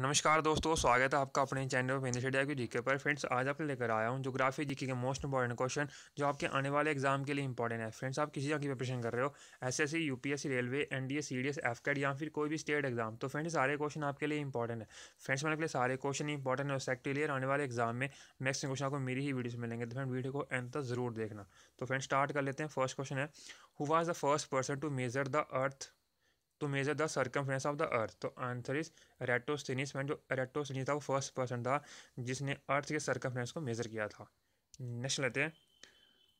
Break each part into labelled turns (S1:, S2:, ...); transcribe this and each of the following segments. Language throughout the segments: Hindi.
S1: नमस्कार दोस्तों स्वागत है आपका अपने चैनल पर शेडिया की जीके पर फ्रेंड्स आज आपके लेकर आया हूँ जोग्राफी जीके के मोस्ट इंपॉर्टेंट क्वेश्चन जो आपके आने वाले एग्जाम के लिए इंपॉर्टेंट है फ्रेंड्स आप किसी जगह की प्रिपरेशन कर रहे हो SSC UPSC railway NDA CDS एफकेड या फिर कोई भी स्टेट एग्जाम तो फ्रेंड्स सारे क्वेश्चन आपके लिए इंपॉर्टेंट है फ्रेंड्स मैंने लिए सारे क्वेश्चन इंपॉर्टेंट है सेक्ट क्लियर आने वाले एग्जाम में नेक्स्ट क्वेश्चन आपको मेरी ही वीडियो मिलेंगे तो फ्रेंड वीडियो को एंड तक जरूर देखना तो फ्रेंड स्टार्ट कर लेते हैं फर्स्ट क्वेश्चन है who was the first person to measure the earth to measure the circumference of the earth तो आंसर इज रेटोस्टेनिस मैन जो रेटोस्टेनिस था वो फर्स्ट पर्सन था जिसने अर्थ के सर्कमफ्रेंस को मेज़र किया था नेक्स्ट लेते हैं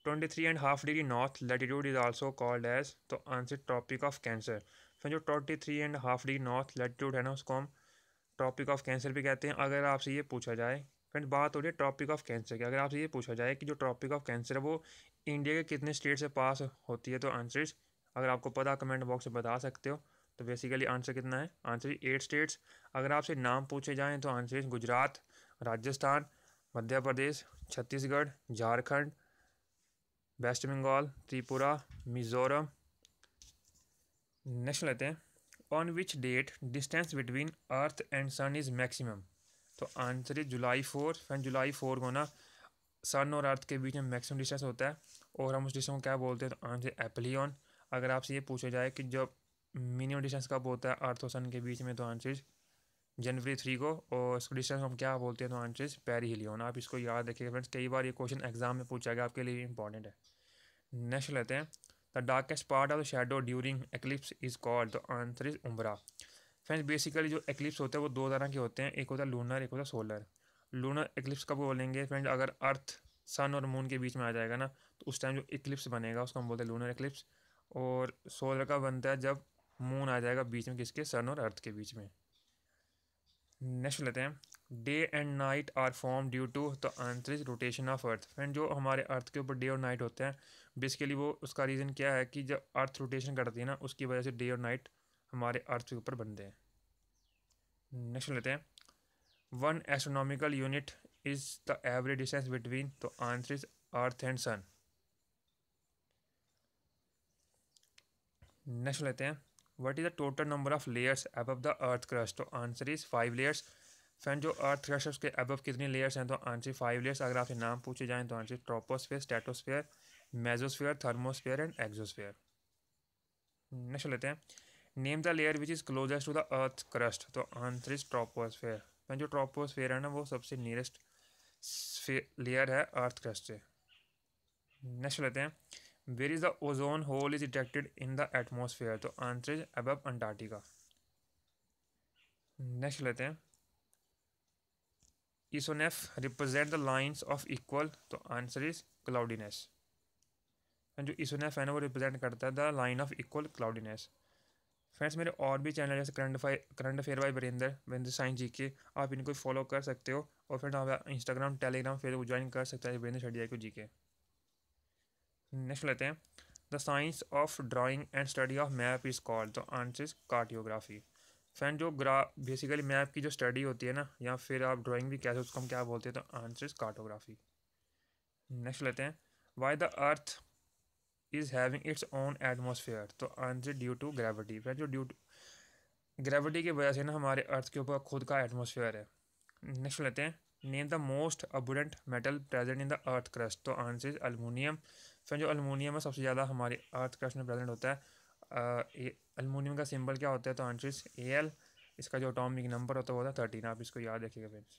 S1: twenty three and half degree north latitude is also called as तो आंसर टॉपिक ऑफ कैंसर फिर जो twenty three and half degree north latitude है ना उसको हम टॉपिक ऑफ कैंसर भी कहते हैं अगर आपसे ये पूछा जाए फ्रेंड बात हो रही है टॉपिक ऑफ कैंसर की अगर आपसे ये पूछा जाए कि जो टॉपिक ऑफ कैंसर है वो इंडिया के कितने स्टेट से पास होती है तो आंसर इज अगर आपको पता कमेंट बॉक्स में बता सकते हो तो बेसिकली आंसर कितना है आंसर इज एट स्टेट्स अगर आपसे नाम पूछे जाएँ तो answer is Gujarat Rajasthan Madhya Pradesh Chhattisgarh Jharkhand West Bengal Tripura Mizoram next लेते हैं on which date distance between earth and sun is maximum तो आंसर इज जुलाई फोर फैन जुलाई फोर को ना सन और अर्थ के बीच में मैक्सिमम डिस्टेंस होता है और हम उस डिस्टेंस को क्या बोलते हैं तो आंसर एपलियन अगर आपसे ये पूछा जाए कि जब मिनिमम डिस्टेंस कब होता है अर्थ और सन के बीच में तो आंसर जनवरी थ्री को और इसको डिस्टेंस हम क्या बोलते हैं तो आंसर पैरी हिलियन आप इसको याद रखिएगा फ्रेंड्स कई बार ये क्वेश्चन एग्जाम में पूछा गया आपके लिए इंपॉर्टेंट है नेक्स्ट लेते हैं the darkest part of the shadow during eclipse is called the answer is umbra friends basically जो एक्लिप्स होते हैं वो दो तरह के होते हैं एक होता है लूनर एक होता है सोलर लूनर एक्लिप्स कब बोलेंगे फ्रेंड्स अगर अर्थ सन और मून के बीच में आ जाएगा ना तो उस टाइम जो एक्लिप्स बनेगा उसको हम बोलते हैं लूनर एक्लिप्स और सोलर का बनता है जब मून आ जाएगा बीच में किसके सन और अर्थ के बीच में नेक्स्ट लेते हैं day and night are form due to the answer is rotation of earth friend जो हमारे अर्थ के ऊपर डे और नाइट होते हैं बेसिकली वो उसका रीज़न क्या है कि जब अर्थ रोटेशन करती है ना उसकी वजह से डे और नाइट हमारे अर्थ के ऊपर बनते हैं नेक्स्ट लेते हैं one astronomical unit is the average distance between the answer is earth and sun next लेते हैं what is the total number of layers above the earth crust तो answer is five layers friend जो अर्थ क्रस्ट है उसके अबव कितनी लेयर्स हैं तो आंसर फाइव लेयर्स अगर आपसे नाम पूछे जाएँ तो answer troposphere stratosphere mesosphere thermosphere and exosphere next लेते हैं name the layer which is closest to the earth crust तो आंसर इज ट्रोपोस्फेयर फ्रेंड जो ट्रोपोस्फेयर है ना वो सबसे नियरेस्ट लेयर है अर्थ क्रस्ट से नेक्स्ट लेते हैं where is the ozone hole is detected in the atmosphere तो आंसर इज अब अंटार्टिका नेक्स्ट लेते हैं isoneph represent the lines of equal तो आंसर इज क्लाउडीनेस जो ईसोनेफ है ना वो रिप्रेजेंट करता है the line of equal cloudiness friends मेरे और भी चैनल जैसे current current affair by Varinder Varinder science G K आप इनको फॉलो कर सकते हो और फिर आप इंस्टाग्राम टेलीग्राम फिर ज्वाइन कर सकते हैं वरिंदर शडिया को जी के नेक्स्ट लेते हैं the science of drawing and study of map is called तो आंसर इज कार्टियोग्राफी फ्रेंड जो ग्रा बेसिकली मैप की जो स्टडी होती है ना या फिर आप ड्राइंग भी कैसे उसको हम क्या बोलते हैं तो आंसर इज कार्टोग्राफी नेक्स्ट लेते हैं why the earth is having its own atmosphere तो answer due to gravity friend जो ड्यू टू ग्रेविटी की वजह से ना हमारे अर्थ के ऊपर खुद का एटमोसफेयर है नेक्स्ट लेते हैं name the most abundant metal present in the earth crust तो आंसर इज अलमोनियम फिर जो अलमोनियम है सबसे ज़्यादा हमारे अर्थ क्रस्ट में प्रेजेंट होता है अलमोनियम का सिंबल क्या होता है तो आंसर ए एल इसका जो अटोमिक नंबर होता है वो होता है थर्टीन आप इसको याद रखिएगा फ्रेंड्स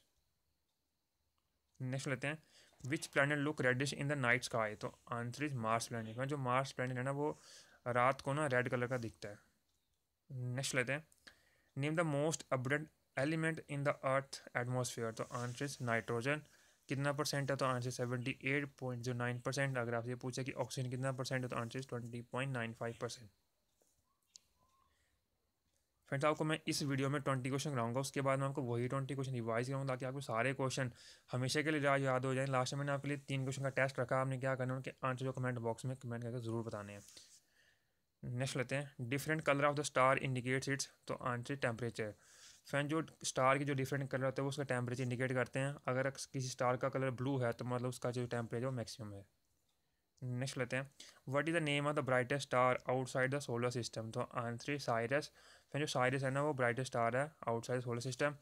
S1: नेक्स्ट लेते हैं which planet look reddish in the night sky तो आंसर इज मार्स प्लानट जो मार्स प्लानट है ना वो रात को ना रेड कलर का दिखता है नेक्स्ट लेते हैं नेम द मोस्ट अपडेट element in the earth atmosphere तो आंसर इज नाइट्रोजन कितना परसेंट है तो आंसर सेवेंटी एट पॉइंट जो नाइन परसेंट अगर आपसे पूछा कि ऑक्सीजन कितना परसेंट है तो answer twenty point nine five percent friends आपको मैं इस वीडियो में ट्वेंटी क्वेश्चन कराऊंगा उसके बाद मैं आपको वही ट्वेंटी क्वेश्चन रिवाइज कराऊंगा ताकि आपको सारे क्वेश्चन हमेशा के लिए याद हो जाए लास्ट में मैंने आपके लिए तीन क्वेश्चन का टेस्ट रखा आपने क्या करना है उनके आंसर जो कमेंट बॉक्स में कमेंट करके जरूर बताने हैं नेक्स्ट लेते हैं different colour of the star indicates its तो आंसर टेम्परेचर फैन जो स्टार के जो डिफरेंट कलर होते हैं वो उसका टेम्परेचर इंडिकेट करते हैं अगर किसी स्टार का कलर ब्लू है तो मतलब उसका जो टेम्परेचर वो मैक्सिमम है नेक्स्ट लेते हैं what is the name of the brightest star outside the solar system तो आंसर साइरस फैन जो साइरस है ना वो ब्राइटेस्ट स्टार है आउटसाइड सोलर सिस्टम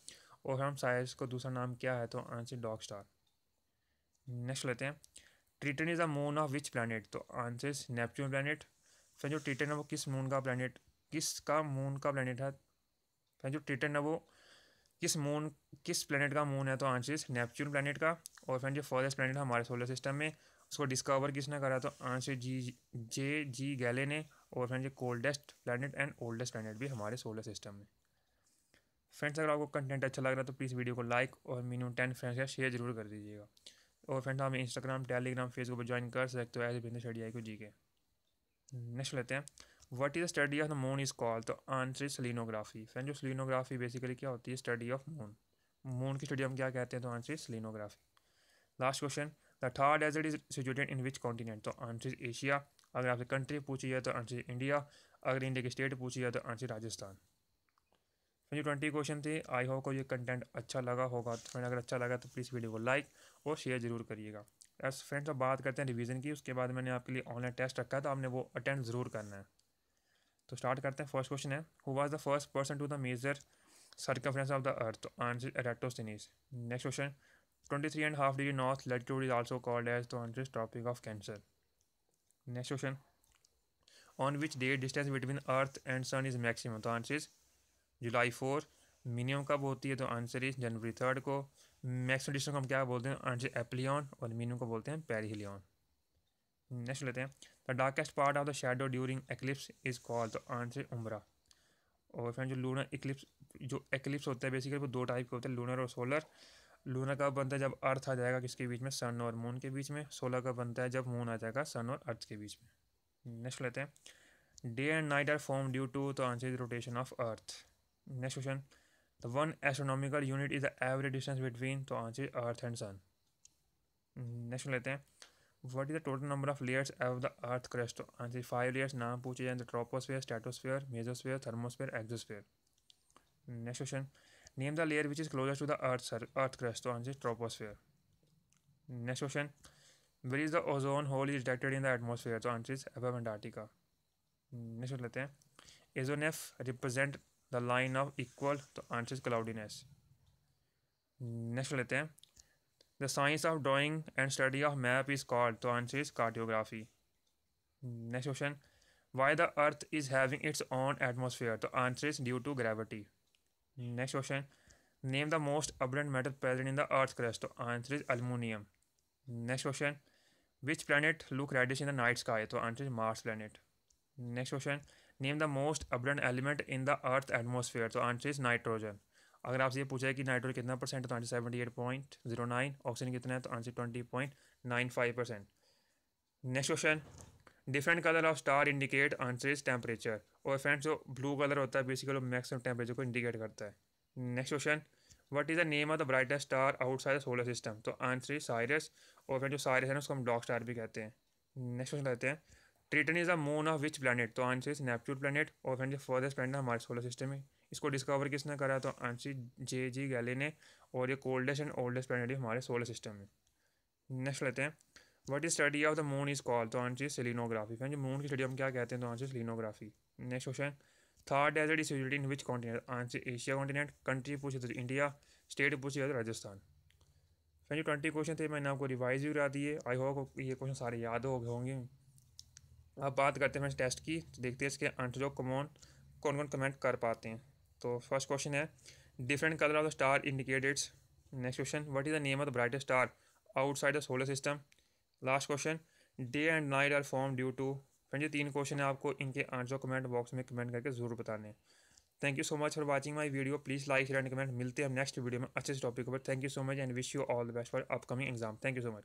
S1: और हम साइरस को दूसरा नाम क्या है तो आंसर डॉग स्टार नेक्स्ट लेते हैं Triton is the moon of which planet तो आंसर नेपच्यून प्लानट फिर जो ट्रिटन है वो किस मून का प्लानट किस का मून का प्लानट है है जो टिटन है वो किस मून किस प्लानट का मून है तो आंसर इस नेपच्यून प्लानट का और फ्रेंड जो फॉरेस्ट प्लानट हमारे सोलर सिस्टम में उसको डिस्कवर किसने करा तो आंसर जी जे जी गैले ने और फ्रेंड जो coldest planet and oldest planet भी हमारे सोलर सिस्टम में फ्रेंड्स अगर आपको कंटेंट अच्छा लग रहा है तो प्लीज़ वीडियो को लाइक और मिनिमम टेन फ्रेंड्स का शेयर जरूर कर दीजिएगा और फ्रेंड्स आप इंस्टाग्राम टेलीग्राम फेसबुक पर ज्वाइन कर सकते हो एज बिंदु शडिया को जी के नेक्स्ट लेते हैं what is the study of the moon is call तो आंसर इज सलिनोग्राफी फ्रेंड जो सलिनोग्राफी बेसिकली क्या होती है स्टडी ऑफ मून मून की स्टडी हम क्या कहते हैं तो answer is selenography last question the Thar desert is situated in which continent तो आंसर इज एशिया अगर आपसे कंट्री पूछी जाए तो आंसर इज इंडिया अगर इंडिया की स्टेट पूछी जाए तो answer Rajasthan friend twenty question थे आई होप को ये कंटेंट अच्छा लगा होगा तो फ्रेंड अगर अच्छा लगा तो प्लीज़ वीडियो को लाइक और शेयर जरूर करिएगा एस फ्रेंड्स अब बात करते हैं रिवीजन की उसके बाद मैंने आपके लिए ऑनलाइन टेस्ट रखा था आपने वो अटेंड ज़रूर करना है तो स्टार्ट करते हैं फर्स्ट क्वेश्चन है who was the first person to the measure circumference of the earth तो answer Eratosthenes next question twenty three and half degree north latitude is also called as तो answer tropic of Cancer next question on which day distance between earth and sun is maximum तो answer is July four minimum कब होती है तो आंसर इज जनवरी थर्ड को मैक्सिमम डिस्टेंस को हम क्या बोलते हैं आंसर एप्लियन और मिनिमम को बोलते हैं पेरिहिलियन नेक्स्ट लेते हैं the darkest part of the shadow during eclipse is called तो आंसर उमरा और फ्रेंड जो लूनर इक्लिप्स जो एक्लिप्स होते हैं बेसिकली वो दो टाइप के होते हैं लूनर और सोलर लूनर का बनता है जब अर्थ आ जाएगा किसके बीच में सन और मून के बीच में सोलर का बनता है जब मून आ जाएगा सन और अर्थ के बीच में नेक्स्ट लेते हैं day and night are form due to तो answer is rotation of earth next question the one astronomical unit is the average distance between तो answer earth and sun next लेते हैं what is the total number of layers of the earth crust answer five layers नाम पूछे जाए troposphere stratosphere mesosphere thermosphere exosphere next question name the layer which is closer to the earth sir earth crust answer troposphere next question where is the ozone hole is detected in the atmosphere तो आंसर इज एव एंडार्टिका नेक्स्ट लेते हैं isoneph represent the line of equal तो आंसर इज क्लाउडीनेस नेक्स्ट लेते हैं The science of drawing and study of map is called, the answer is cartography. Next question. Why the earth is having its own atmosphere? The answer is due to gravity. Next question. Name the most abundant metal present in the earth's crust. The answer is aluminium. Next question. Which planet look reddish in the night sky? The answer is Mars planet. Next question. Name the most abundant element in the earth's atmosphere. The answer is nitrogen. अगर आपसे ये पूछा है कि नाइट्रोजन कितना परसेंट तो answer seventy eight point zero nine oxygen कितना है तो answer twenty point nine five percent next question different colour of star indicate answer is temperature और फ्रेंड्स जो ब्लू कलर होता है बेसिकली मैक्सिमम टेम्परेचर को इंडिकेट करता है next question what is the name of the brightest star outside solar system तो आंसर इज साइरस और फिर जो साइरस है ना उसको हम डॉक स्टार भी कहते हैं नेक्स्ट क्वेश्चन लेते हैं Triton is the moon of which planet तो आंसर इज नेपच्यून प्लानट और फ्रेंड फर्देस्ट है हमारे सोलर सिस्टम में इसको डिस्कवर किसने करा तो आंसर जे जी गैले ने और ये कोल्डेस्ट एंड ओल्डेस्ट प्लानट हमारे सोलर सिस्टम में नेक्स्ट लेते हैं what is study of the moon is call तो आंसर सिलिनोग्राफी फ्रेंड मून की स्टडी हम क्या कहते हैं तो answer selenography next question third desert is in which continent answer Asia continent country पूछे तो इंडिया स्टेट पूछे तो राजस्थान फ्रेंड जो ट्वेंटी क्वेश्चन थे मैंने आपको रिवाइज भी करा दिए आई होप ये क्वेश्चन सारे याद हो गए होंगे अब बात करते हैं टेस्ट की तो देखते हैं इसके आंसर जो कमोन कौन कौन कमेंट कर पाते हैं तो फर्स्ट क्वेश्चन है different colour of the star indicates next question what is the name of the brightest star outside the solar system last question day and night are form due to friend ये तीन क्वेश्चन है आपको इनके आंसर कमेंट बॉक्स में कमेंट करके जरूर बताने thank you so much for watching my video please like share and comment मिलते हैं नेक्स्ट वीडियो में अच्छे से टॉपिक पर thank you so much and wish you all the best for upcoming exam thank you so much